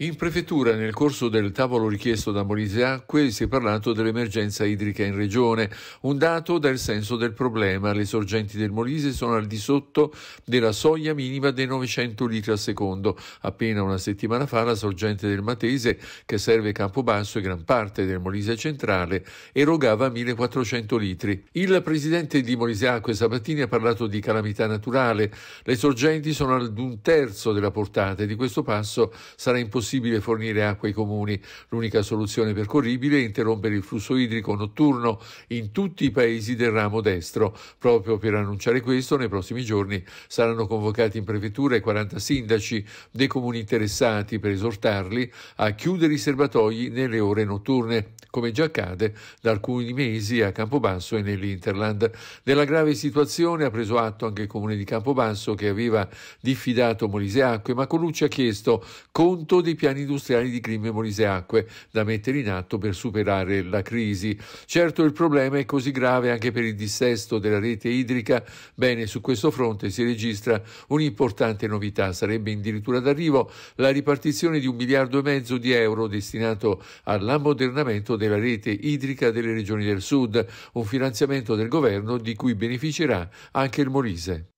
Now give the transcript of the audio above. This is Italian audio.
In prefettura, nel corso del tavolo richiesto da Moniziacque, si è parlato dell'emergenza idrica in regione. Un dato dà il senso del problema. Le sorgenti del Molise sono al di sotto della soglia minima dei 900 litri al secondo. Appena una settimana fa la sorgente del Matese, che serve Campobasso e gran parte del Molise centrale, erogava 1400 litri. Il presidente di Moniziacque, Sabatini, ha parlato di calamità naturale. Le sorgenti sono ad un terzo della portata e di questo passo sarà impossibile impossibile fornire acqua ai comuni. L'unica soluzione percorribile è interrompere il flusso idrico notturno in tutti i paesi del ramo destro. Proprio per annunciare questo, nei prossimi giorni saranno convocati in prefettura i 40 sindaci dei comuni interessati per esortarli a chiudere i serbatoi nelle ore notturne, come già accade da alcuni mesi a Campobasso e nell'Interland. Della grave situazione ha preso atto anche il comune di Campobasso che aveva diffidato Molise Acque, ma Colucci ha chiesto conto dei piani industriali di Grimm e Moniseacque da mettere in atto per superare la crisi. Certo il problema è così grave anche per il dissesto della rete idrica, bene su questo fronte si registra un'importante novità, sarebbe addirittura d'arrivo la ripartizione di un miliardo e mezzo di euro destinato all'ammodernamento della rete idrica delle regioni del sud, un finanziamento del governo di cui beneficerà anche il Molise.